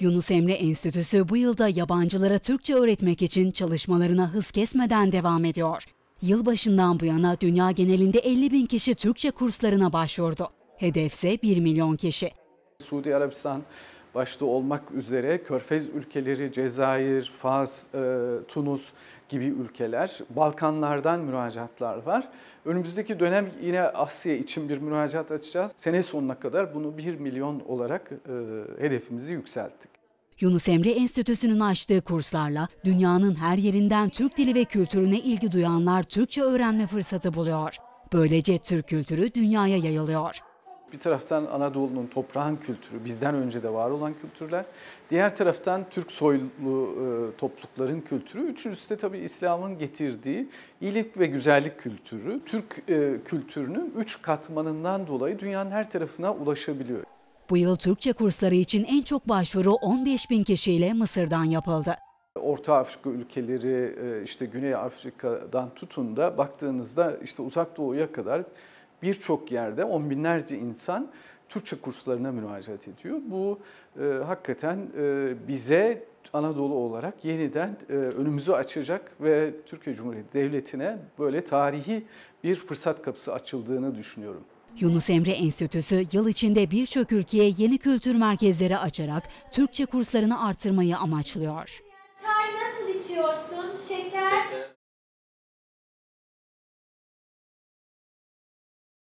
Yunus Emre Enstitüsü bu yılda yabancılara Türkçe öğretmek için çalışmalarına hız kesmeden devam ediyor. Yılbaşından bu yana dünya genelinde 50 bin kişi Türkçe kurslarına başvurdu. Hedefse 1 milyon kişi. Suudi Arabistan başta olmak üzere Körfez ülkeleri, Cezayir, Fas, e, Tunus gibi ülkeler, Balkanlardan müracaatlar var. Önümüzdeki dönem yine Asya için bir müracaat açacağız. Sene sonuna kadar bunu 1 milyon olarak e, hedefimizi yükselttik. Yunus Emre Enstitüsü'nün açtığı kurslarla dünyanın her yerinden Türk dili ve kültürüne ilgi duyanlar Türkçe öğrenme fırsatı buluyor. Böylece Türk kültürü dünyaya yayılıyor. Bir taraftan Anadolu'nun toprağın kültürü, bizden önce de var olan kültürler. Diğer taraftan Türk soylu e, toplulukların kültürü. Üçüncüsü de tabii İslam'ın getirdiği iyilik ve güzellik kültürü. Türk e, kültürünün üç katmanından dolayı dünyanın her tarafına ulaşabiliyor. Bu yıl Türkçe kursları için en çok başvuru 15 bin kişiyle Mısır'dan yapıldı. Orta Afrika ülkeleri e, işte Güney Afrika'dan tutun da baktığınızda işte uzak doğuya kadar birçok yerde on binlerce insan Türkçe kurslarına müracaat ediyor. Bu e, hakikaten e, bize Anadolu olarak yeniden e, önümüzü açacak ve Türkiye Cumhuriyeti Devleti'ne böyle tarihi bir fırsat kapısı açıldığını düşünüyorum. Yunus Emre Enstitüsü yıl içinde birçok ülkeye yeni kültür merkezleri açarak Türkçe kurslarını artırmayı amaçlıyor. Çay nasıl içiyorsun? Şeker